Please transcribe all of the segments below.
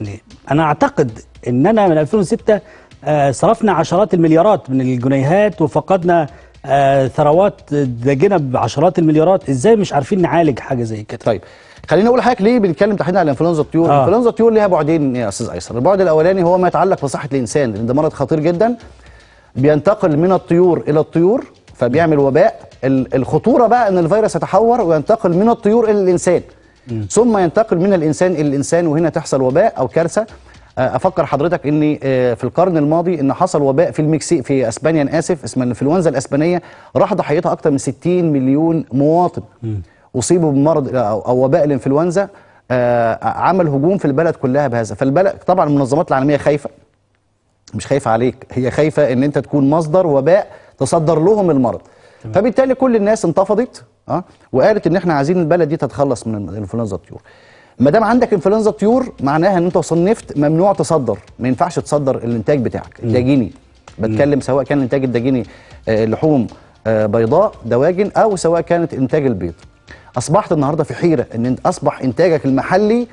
يعني انا اعتقد اننا من 2006 آه، صرفنا عشرات المليارات من الجنيهات وفقدنا آه، ثروات داجنه بعشرات المليارات ازاي مش عارفين نعالج حاجه زي كده طيب خليني اقول حضرتك ليه بنتكلم تحديدا على انفلونزا الطيور آه. انفلونزا الطيور ليها بعدين يا استاذ ايسر البعد الاولاني هو ما يتعلق بصحه الانسان لان ده مرض خطير جدا بينتقل من الطيور الى الطيور فبيعمل وباء الخطوره بقى ان الفيروس يتحور وينتقل من الطيور الى الانسان ثم ينتقل من الإنسان إلى الإنسان وهنا تحصل وباء أو كارثة آه، افكر حضرتك ان آه، في القرن الماضي ان حصل وباء في المكسيك في اسبانيا انا اسف اسمها الانفلونزا الاسبانيه راح ضحيتها اكثر من 60 مليون مواطن اصيبوا بمرض آه، او وباء الانفلونزا عمل هجوم في البلد كلها بهذا فالبلد طبعا المنظمات العالميه خايفه مش خايفه عليك هي خايفه ان انت تكون مصدر وباء تصدر لهم المرض فبالتالي كل الناس انتفضت اه وقالت ان احنا عايزين البلد دي تتخلص من انفلونزا الطيور ما دام عندك انفلونزا طيور معناها ان انت صنفت ممنوع تصدر ما ينفعش تصدر الانتاج بتاعك الداجيني بتكلم سواء كان الانتاج الداجيني آه، لحوم آه، بيضاء دواجن او سواء كانت انتاج البيض اصبحت النهارده في حيره ان اصبح انتاجك المحلي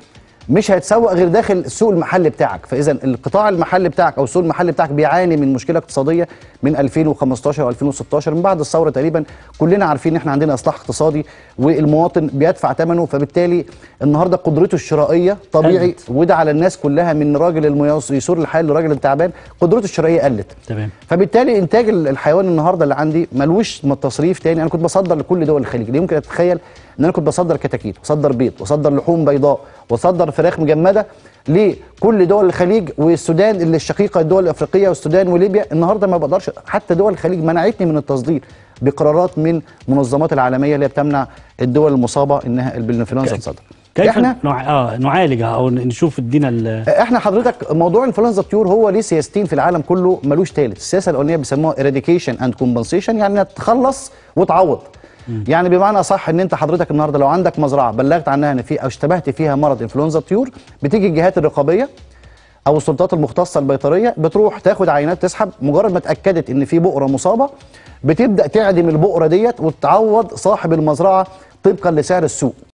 مش هيتسوق غير داخل السوق المحلي بتاعك فاذا القطاع المحلي بتاعك او السوق المحلي بتاعك بيعاني من مشكله اقتصاديه من 2015 و2016 من بعد الثوره تقريبا كلنا عارفين ان احنا عندنا اصلاح اقتصادي والمواطن بيدفع ثمنه فبالتالي النهارده قدرته الشرائيه طبيعي وده على الناس كلها من راجل الميسور الحال لراجل التعبان قدرته الشرائيه قلت تمام فبالتالي انتاج الحيوان النهارده اللي عندي ملوش تصريف تاني انا كنت بصدر لكل دول الخليج يمكن اتخيل ان انا كنت بصدر كتاكيت بصدر بيض بصدر لحوم بيضاء وصدر فراخ مجمده لكل دول الخليج والسودان اللي الشقيقه الدول الافريقيه والسودان وليبيا النهارده ما بقدرش حتى دول الخليج منعتني من التصدير بقرارات من منظمات العالميه اللي بتمنع الدول المصابه انها بالانفلونزا تصدر كيف احنا نوع... آه نعالجها او نشوف ادينا ال... احنا حضرتك موضوع انفلونزا الطيور هو ليه سياستين في العالم كله ملوش ثالث السياسه الاولانيه بيسموها eradication اند كومبنسيشن يعني تخلص وتعوض يعني بمعنى اصح ان انت حضرتك النهارده لو عندك مزرعه بلغت عنها ان في او اشتبهت فيها مرض انفلونزا الطيور بتيجي الجهات الرقابيه او السلطات المختصه البيطريه بتروح تاخد عينات تسحب مجرد ما اتاكدت ان في بؤره مصابه بتبدا تعدم البؤره ديت وتعوض صاحب المزرعه طبقا لسعر السوق